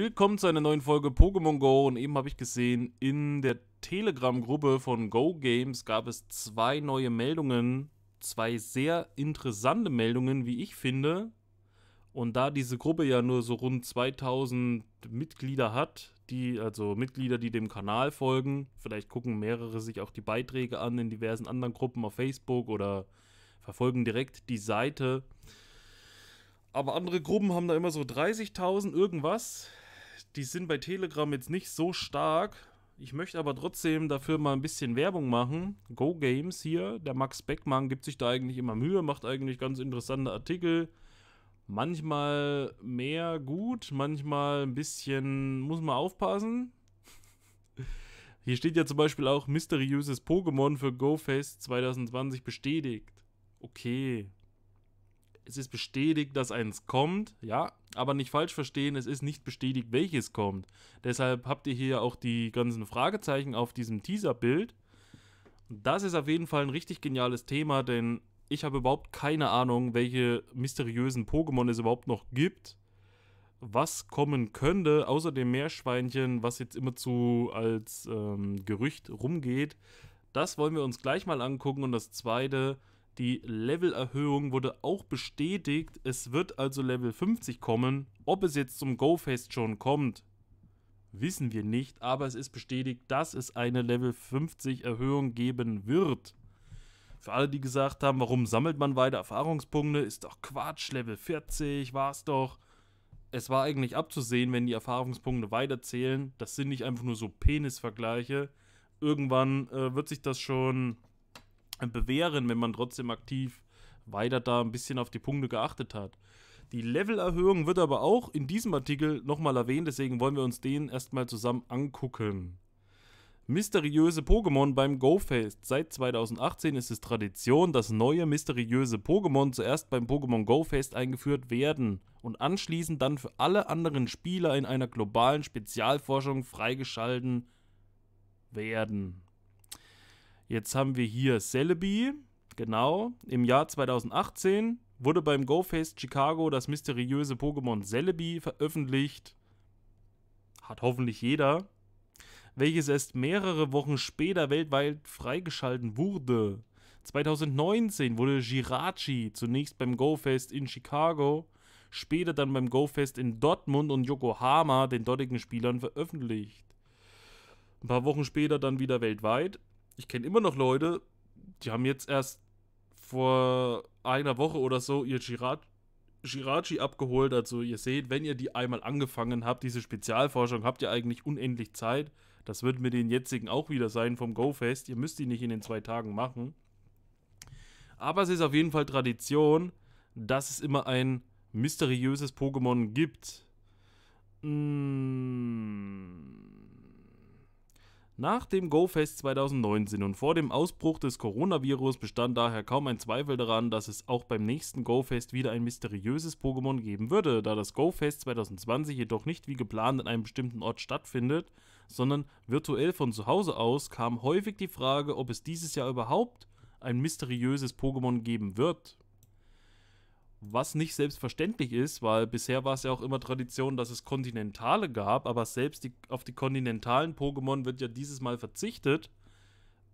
Willkommen zu einer neuen Folge Pokémon Go und eben habe ich gesehen, in der Telegram-Gruppe von Go Games gab es zwei neue Meldungen, zwei sehr interessante Meldungen, wie ich finde. Und da diese Gruppe ja nur so rund 2000 Mitglieder hat, die also Mitglieder, die dem Kanal folgen, vielleicht gucken mehrere sich auch die Beiträge an in diversen anderen Gruppen auf Facebook oder verfolgen direkt die Seite aber andere Gruppen haben da immer so 30.000 irgendwas die sind bei Telegram jetzt nicht so stark. Ich möchte aber trotzdem dafür mal ein bisschen Werbung machen. Go Games hier, der Max Beckmann gibt sich da eigentlich immer Mühe, macht eigentlich ganz interessante Artikel. Manchmal mehr gut, manchmal ein bisschen muss man aufpassen. Hier steht ja zum Beispiel auch mysteriöses Pokémon für GoFest 2020 bestätigt. Okay, es ist bestätigt, dass eins kommt, ja, aber nicht falsch verstehen, es ist nicht bestätigt, welches kommt. Deshalb habt ihr hier auch die ganzen Fragezeichen auf diesem Teaser-Bild. Das ist auf jeden Fall ein richtig geniales Thema, denn ich habe überhaupt keine Ahnung, welche mysteriösen Pokémon es überhaupt noch gibt. Was kommen könnte, außer dem Meerschweinchen, was jetzt immerzu als ähm, Gerücht rumgeht. Das wollen wir uns gleich mal angucken. Und das zweite, die Levelerhöhung wurde auch bestätigt, es wird also Level 50 kommen. Ob es jetzt zum Go-Fest schon kommt, wissen wir nicht, aber es ist bestätigt, dass es eine Level 50 Erhöhung geben wird. Für alle, die gesagt haben, warum sammelt man weiter Erfahrungspunkte, ist doch Quatsch, Level 40 war es doch. Es war eigentlich abzusehen, wenn die Erfahrungspunkte weiterzählen. Das sind nicht einfach nur so Penisvergleiche. Irgendwann äh, wird sich das schon bewähren, wenn man trotzdem aktiv weiter da ein bisschen auf die Punkte geachtet hat. Die Levelerhöhung wird aber auch in diesem Artikel nochmal erwähnt, deswegen wollen wir uns den erstmal zusammen angucken. Mysteriöse Pokémon beim Go-Fest. Seit 2018 ist es Tradition, dass neue mysteriöse Pokémon zuerst beim Pokémon Go-Fest eingeführt werden und anschließend dann für alle anderen Spieler in einer globalen Spezialforschung freigeschalten werden. Jetzt haben wir hier Celebi, genau, im Jahr 2018 wurde beim GoFest Chicago das mysteriöse Pokémon Celebi veröffentlicht. Hat hoffentlich jeder. Welches erst mehrere Wochen später weltweit freigeschalten wurde. 2019 wurde Girachi zunächst beim GoFest in Chicago, später dann beim GoFest in Dortmund und Yokohama den dortigen Spielern veröffentlicht. Ein paar Wochen später dann wieder weltweit ich kenne immer noch Leute, die haben jetzt erst vor einer Woche oder so ihr Shirachi abgeholt. Also ihr seht, wenn ihr die einmal angefangen habt, diese Spezialforschung, habt ihr eigentlich unendlich Zeit. Das wird mit den jetzigen auch wieder sein vom GoFest. Ihr müsst die nicht in den zwei Tagen machen. Aber es ist auf jeden Fall Tradition, dass es immer ein mysteriöses Pokémon gibt. Mmh. Nach dem GoFest 2019 und vor dem Ausbruch des Coronavirus bestand daher kaum ein Zweifel daran, dass es auch beim nächsten GoFest wieder ein mysteriöses Pokémon geben würde, da das GoFest 2020 jedoch nicht wie geplant an einem bestimmten Ort stattfindet, sondern virtuell von zu Hause aus kam häufig die Frage, ob es dieses Jahr überhaupt ein mysteriöses Pokémon geben wird was nicht selbstverständlich ist, weil bisher war es ja auch immer Tradition, dass es Kontinentale gab, aber selbst die, auf die kontinentalen Pokémon wird ja dieses Mal verzichtet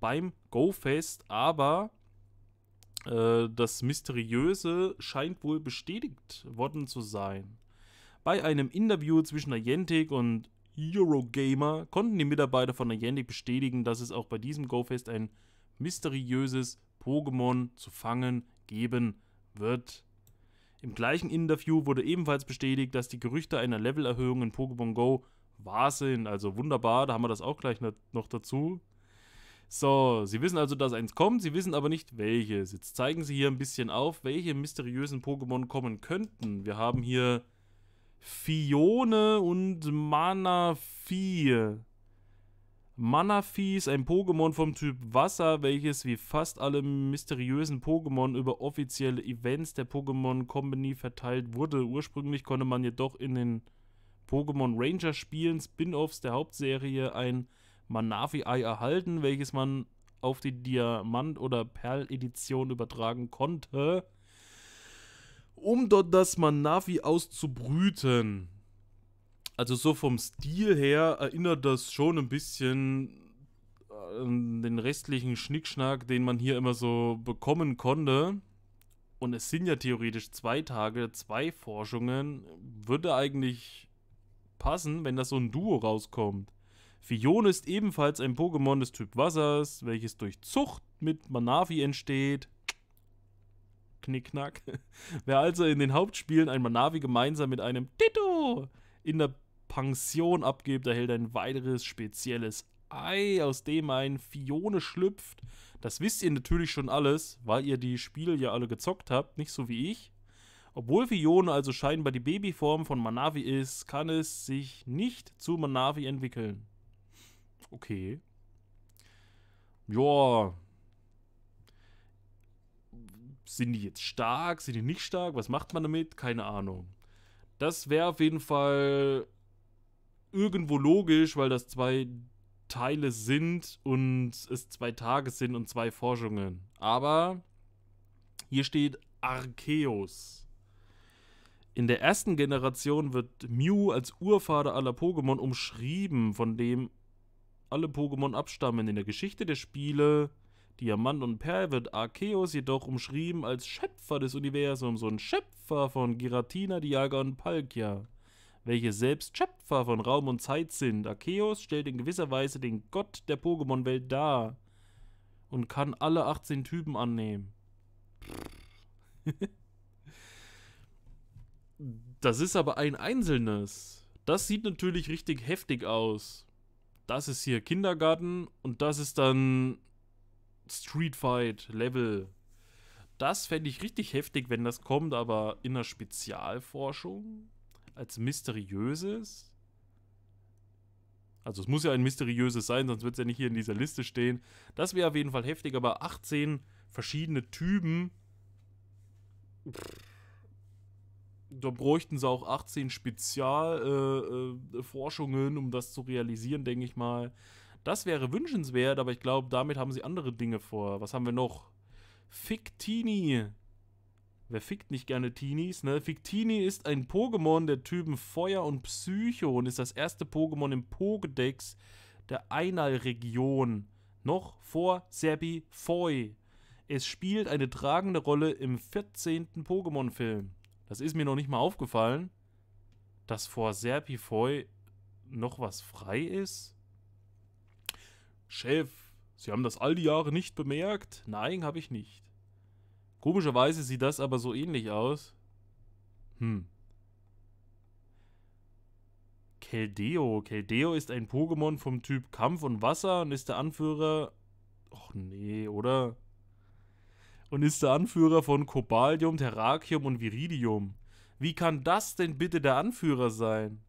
beim Go-Fest, aber äh, das Mysteriöse scheint wohl bestätigt worden zu sein. Bei einem Interview zwischen Niantic und Eurogamer konnten die Mitarbeiter von Niantic bestätigen, dass es auch bei diesem GoFest ein mysteriöses Pokémon zu fangen geben wird. Im gleichen Interview wurde ebenfalls bestätigt, dass die Gerüchte einer Levelerhöhung in Pokémon Go wahr sind. Also wunderbar, da haben wir das auch gleich noch dazu. So, Sie wissen also, dass eins kommt, Sie wissen aber nicht welches. Jetzt zeigen Sie hier ein bisschen auf, welche mysteriösen Pokémon kommen könnten. Wir haben hier Fione und Manafi. Manafies, ein Pokémon vom Typ Wasser, welches wie fast alle mysteriösen Pokémon über offizielle Events der Pokémon Company verteilt wurde. Ursprünglich konnte man jedoch in den Pokémon Ranger Spielen, Spin-offs der Hauptserie, ein Manafi-Ei erhalten, welches man auf die Diamant- oder Perl-Edition übertragen konnte, um dort das Manafi auszubrüten. Also so vom Stil her erinnert das schon ein bisschen an ähm, den restlichen Schnickschnack, den man hier immer so bekommen konnte. Und es sind ja theoretisch zwei Tage, zwei Forschungen. Würde eigentlich passen, wenn da so ein Duo rauskommt. Fion ist ebenfalls ein Pokémon des Typ Wassers, welches durch Zucht mit Manavi entsteht. Knickknack. Wer also in den Hauptspielen ein Manavi gemeinsam mit einem Ditto in der Pension abgibt, erhält ein weiteres spezielles Ei, aus dem ein Fione schlüpft. Das wisst ihr natürlich schon alles, weil ihr die Spiele ja alle gezockt habt, nicht so wie ich. Obwohl Fione also scheinbar die Babyform von Manavi ist, kann es sich nicht zu Manavi entwickeln. Okay. Joa. Sind die jetzt stark? Sind die nicht stark? Was macht man damit? Keine Ahnung. Das wäre auf jeden Fall irgendwo logisch, weil das zwei Teile sind und es zwei Tage sind und zwei Forschungen. Aber hier steht Arceus. In der ersten Generation wird Mew als Urvater aller Pokémon umschrieben, von dem alle Pokémon abstammen. In der Geschichte der Spiele Diamant und Perl wird Arceus jedoch umschrieben als Schöpfer des Universums und Schöpfer von Giratina, Diaga und Palkia welche selbst Schöpfer von Raum und Zeit sind. Arceus stellt in gewisser Weise den Gott der Pokémon-Welt dar und kann alle 18 Typen annehmen. das ist aber ein einzelnes. Das sieht natürlich richtig heftig aus. Das ist hier Kindergarten und das ist dann Street Fight Level. Das fände ich richtig heftig, wenn das kommt, aber in der Spezialforschung? als mysteriöses. Also es muss ja ein mysteriöses sein, sonst wird es ja nicht hier in dieser Liste stehen. Das wäre auf jeden Fall heftig, aber 18 verschiedene Typen. Da bräuchten sie auch 18 Spezialforschungen, äh, äh, um das zu realisieren, denke ich mal. Das wäre wünschenswert, aber ich glaube, damit haben sie andere Dinge vor. Was haben wir noch? Fictini. Wer fickt nicht gerne Teenies, ne? Fictini ist ein Pokémon der Typen Feuer und Psycho und ist das erste Pokémon im Pokédex der Einal-Region. Noch vor Serbi Foy. Es spielt eine tragende Rolle im 14. Pokémon-Film. Das ist mir noch nicht mal aufgefallen, dass vor Serpifoy noch was frei ist. Chef, Sie haben das all die Jahre nicht bemerkt? Nein, habe ich nicht. Komischerweise sieht das aber so ähnlich aus. Hm. Keldeo. Keldeo ist ein Pokémon vom Typ Kampf und Wasser und ist der Anführer. Och nee, oder? Und ist der Anführer von Cobalium, Terrakium und Viridium. Wie kann das denn bitte der Anführer sein?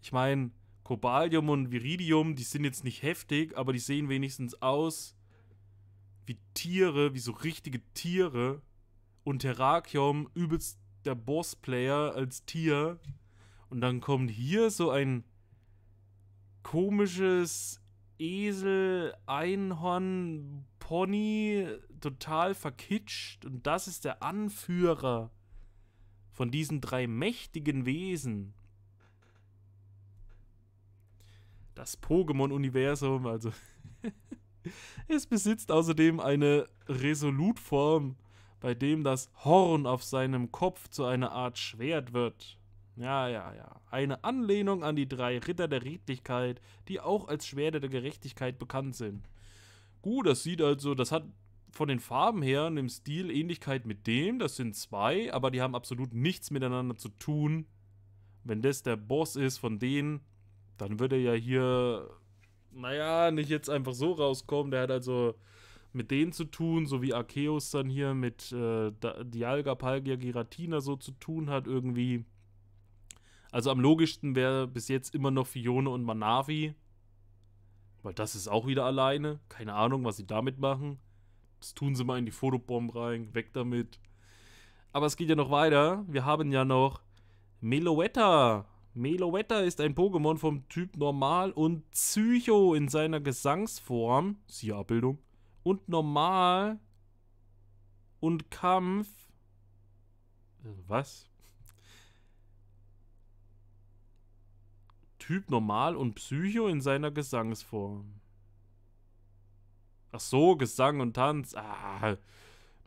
Ich meine, Cobalium und Viridium, die sind jetzt nicht heftig, aber die sehen wenigstens aus wie Tiere, wie so richtige Tiere und Terrakium übelst der Bossplayer als Tier und dann kommt hier so ein komisches Esel, Einhorn, Pony, total verkitscht und das ist der Anführer von diesen drei mächtigen Wesen. Das Pokémon-Universum, also Es besitzt außerdem eine Resolutform, bei dem das Horn auf seinem Kopf zu einer Art Schwert wird. Ja, ja, ja. Eine Anlehnung an die drei Ritter der Redlichkeit, die auch als Schwerter der Gerechtigkeit bekannt sind. Gut, das sieht also, das hat von den Farben her und dem Stil Ähnlichkeit mit dem. Das sind zwei, aber die haben absolut nichts miteinander zu tun. Wenn das der Boss ist von denen, dann würde er ja hier naja, nicht jetzt einfach so rauskommen. Der hat also mit denen zu tun, so wie Arceus dann hier mit äh, Dialga, Palgia, Giratina so zu tun hat, irgendwie. Also am logischsten wäre bis jetzt immer noch Fione und Manavi. Weil das ist auch wieder alleine. Keine Ahnung, was sie damit machen. Das tun sie mal in die Fotobomb rein, weg damit. Aber es geht ja noch weiter. Wir haben ja noch Meloetta Meloetta ist ein Pokémon vom Typ Normal und Psycho in seiner Gesangsform, siehe Abbildung, und Normal und Kampf. Äh, was? Typ Normal und Psycho in seiner Gesangsform. Ach so, Gesang und Tanz. Ah,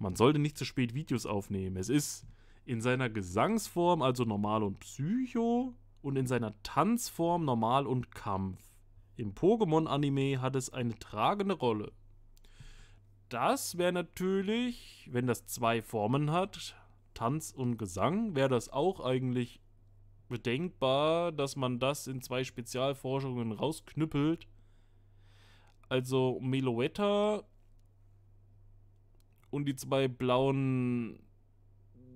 man sollte nicht zu spät Videos aufnehmen. Es ist in seiner Gesangsform, also normal und psycho, und in seiner Tanzform Normal und Kampf. Im Pokémon-Anime hat es eine tragende Rolle. Das wäre natürlich, wenn das zwei Formen hat, Tanz und Gesang, wäre das auch eigentlich bedenkbar, dass man das in zwei Spezialforschungen rausknüppelt. Also Meloetta und die zwei blauen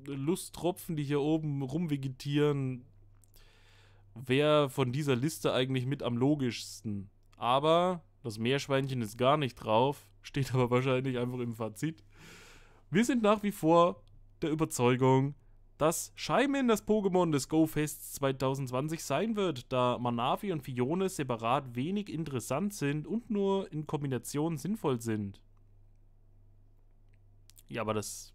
Lusttropfen, die hier oben rumvegetieren, wäre von dieser Liste eigentlich mit am logischsten. Aber das Meerschweinchen ist gar nicht drauf, steht aber wahrscheinlich einfach im Fazit. Wir sind nach wie vor der Überzeugung, dass Scheimen das Pokémon des Go-Fests 2020 sein wird, da Manavi und Fione separat wenig interessant sind und nur in Kombination sinnvoll sind. Ja, aber das.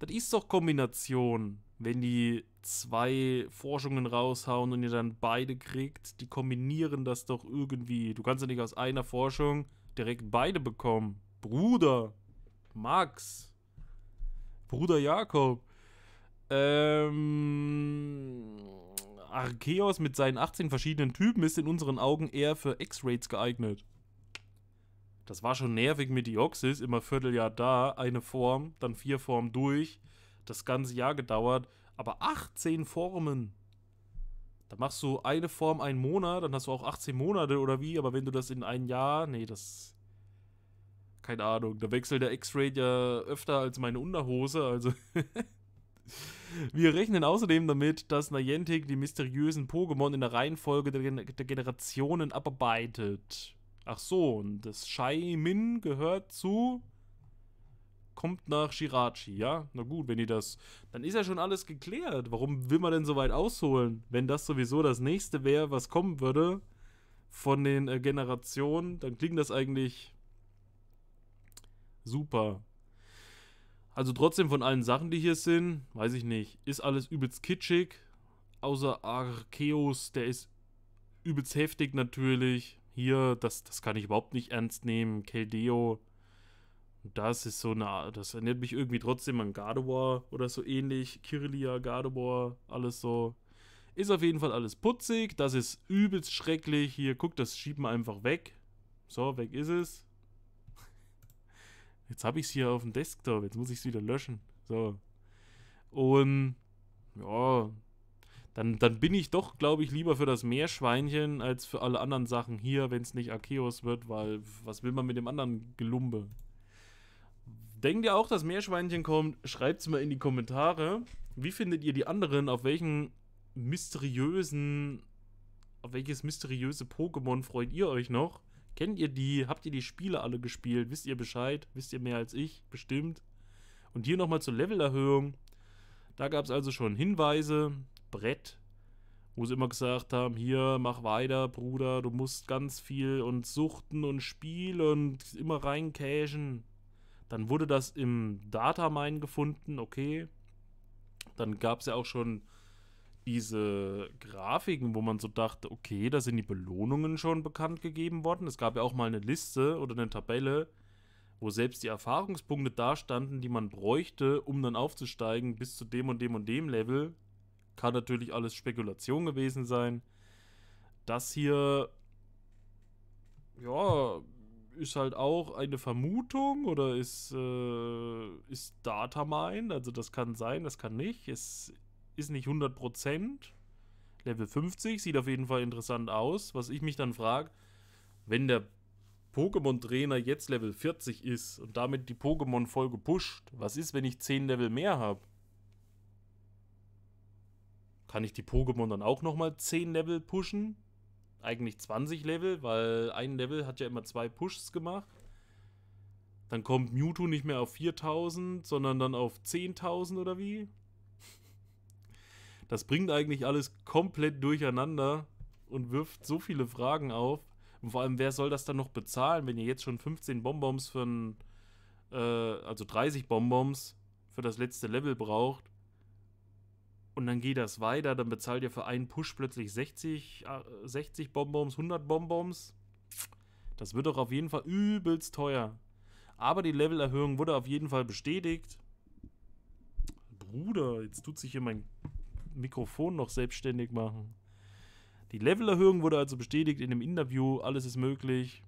Das ist doch Kombination, wenn die zwei Forschungen raushauen und ihr dann beide kriegt, die kombinieren das doch irgendwie. Du kannst ja nicht aus einer Forschung direkt beide bekommen. Bruder, Max, Bruder Jakob. Ähm, Archeos mit seinen 18 verschiedenen Typen ist in unseren Augen eher für X-Rates geeignet. Das war schon nervig mit Dioxis, immer Vierteljahr da, eine Form, dann vier Formen durch, das ganze Jahr gedauert. Aber 18 Formen. Da machst du eine Form einen Monat, dann hast du auch 18 Monate oder wie, aber wenn du das in ein Jahr, nee, das keine Ahnung, da wechselt der X-Ray ja öfter als meine Unterhose, also Wir rechnen außerdem damit, dass Niantic die mysteriösen Pokémon in der Reihenfolge der, Gen der Generationen abarbeitet. Ach so, und das Shaimin gehört zu kommt nach Shirachi, ja? Na gut, wenn ihr das. Dann ist ja schon alles geklärt. Warum will man denn so weit ausholen, wenn das sowieso das nächste wäre, was kommen würde von den äh, Generationen? Dann klingt das eigentlich super. Also trotzdem von allen Sachen, die hier sind, weiß ich nicht, ist alles übelst kitschig. Außer Arceus, der ist übelst heftig natürlich. Hier, das, das kann ich überhaupt nicht ernst nehmen. Keldeo das ist so eine, Art, das erinnert mich irgendwie trotzdem an Gardevoir oder so ähnlich. Kirlia, Gardevoir, alles so. Ist auf jeden Fall alles putzig. Das ist übelst schrecklich. Hier, guck, das schieben wir einfach weg. So, weg ist es. Jetzt habe ich es hier auf dem Desktop. Jetzt muss ich es wieder löschen. So. Und ja, dann, dann bin ich doch, glaube ich, lieber für das Meerschweinchen als für alle anderen Sachen hier, wenn es nicht Arceus wird, weil was will man mit dem anderen Gelumbe? Denkt ihr auch, dass Meerschweinchen kommt? Schreibt es mal in die Kommentare. Wie findet ihr die anderen? Auf welchen mysteriösen. Auf welches mysteriöse Pokémon freut ihr euch noch? Kennt ihr die? Habt ihr die Spiele alle gespielt? Wisst ihr Bescheid? Wisst ihr mehr als ich? Bestimmt. Und hier nochmal zur Levelerhöhung. Da gab es also schon Hinweise, Brett, wo sie immer gesagt haben, hier, mach weiter, Bruder, du musst ganz viel und suchten und spielen und immer reinkäschen. Dann wurde das im Datamine gefunden, okay. Dann gab es ja auch schon diese Grafiken, wo man so dachte, okay, da sind die Belohnungen schon bekannt gegeben worden. Es gab ja auch mal eine Liste oder eine Tabelle, wo selbst die Erfahrungspunkte dastanden, die man bräuchte, um dann aufzusteigen bis zu dem und dem und dem Level. Kann natürlich alles Spekulation gewesen sein. Das hier, ja, ist halt auch eine Vermutung oder ist, äh, ist Data Mind. Also das kann sein, das kann nicht. Es ist nicht 100%. Level 50 sieht auf jeden Fall interessant aus. Was ich mich dann frage, wenn der Pokémon-Trainer jetzt Level 40 ist und damit die Pokémon voll gepusht, was ist, wenn ich 10 Level mehr habe? Kann ich die Pokémon dann auch nochmal 10 Level pushen? eigentlich 20 Level, weil ein Level hat ja immer zwei Pushs gemacht. Dann kommt Mewtwo nicht mehr auf 4000, sondern dann auf 10.000 oder wie? Das bringt eigentlich alles komplett durcheinander und wirft so viele Fragen auf. Und vor allem, wer soll das dann noch bezahlen, wenn ihr jetzt schon 15 Bonbons für ein, äh, also 30 Bonbons für das letzte Level braucht? Und dann geht das weiter, dann bezahlt ihr für einen Push plötzlich 60, 60 äh, Bonbons, 100 Bonbons. Das wird doch auf jeden Fall übelst teuer. Aber die Levelerhöhung wurde auf jeden Fall bestätigt. Bruder, jetzt tut sich hier mein Mikrofon noch selbstständig machen. Die Levelerhöhung wurde also bestätigt in dem Interview. Alles ist möglich.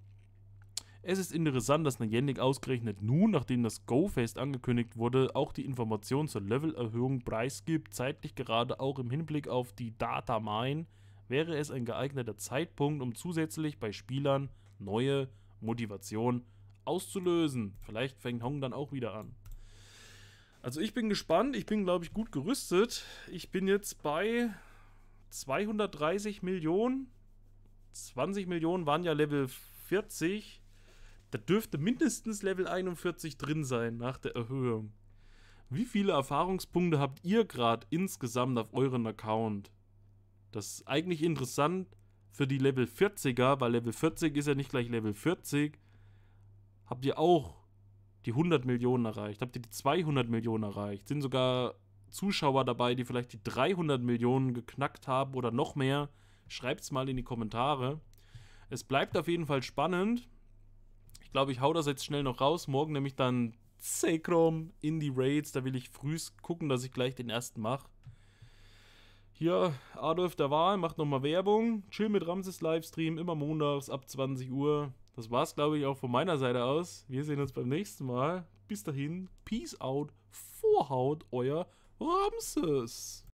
Es ist interessant, dass Niantic ausgerechnet nun, nachdem das Go-Fest angekündigt wurde, auch die Information zur Levelerhöhung preisgibt. Zeitlich gerade auch im Hinblick auf die Data Mine wäre es ein geeigneter Zeitpunkt, um zusätzlich bei Spielern neue Motivation auszulösen. Vielleicht fängt Hong dann auch wieder an. Also ich bin gespannt, ich bin glaube ich gut gerüstet. Ich bin jetzt bei 230 Millionen. 20 Millionen waren ja Level 40. Da dürfte mindestens Level 41 drin sein nach der Erhöhung. Wie viele Erfahrungspunkte habt ihr gerade insgesamt auf euren Account? Das ist eigentlich interessant für die Level 40er, weil Level 40 ist ja nicht gleich Level 40. Habt ihr auch die 100 Millionen erreicht? Habt ihr die 200 Millionen erreicht? Sind sogar Zuschauer dabei, die vielleicht die 300 Millionen geknackt haben oder noch mehr? Schreibt es mal in die Kommentare. Es bleibt auf jeden Fall spannend glaube, ich hau das jetzt schnell noch raus. Morgen nämlich dann Zekrom in die Raids. Da will ich früh gucken, dass ich gleich den ersten mache. Hier, Adolf der Wahl macht nochmal Werbung. Chill mit Ramses Livestream, immer montags ab 20 Uhr. Das war's, glaube ich, auch von meiner Seite aus. Wir sehen uns beim nächsten Mal. Bis dahin, Peace out, Vorhaut, euer Ramses.